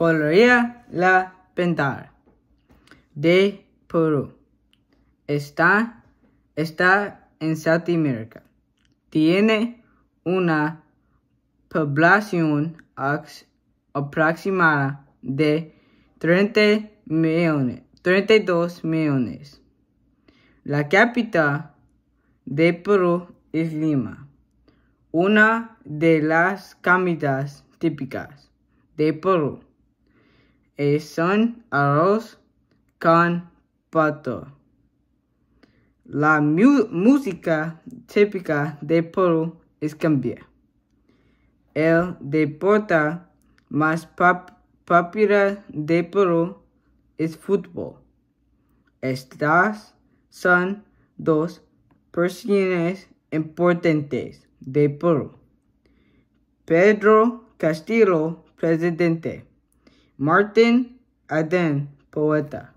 Colorea la pintar. de Perú. Está, está en Sudamérica. Tiene una población aproximada de 30 millones, 32 millones. La capital de Perú es Lima, una de las comidas típicas de Perú. Eh, son arroz con pato. La música típica de Perú es cambia. El deporte más popular de Perú es fútbol. Estas son dos personas importantes de Perú. Pedro Castillo, presidente. Martin Aden Poeta.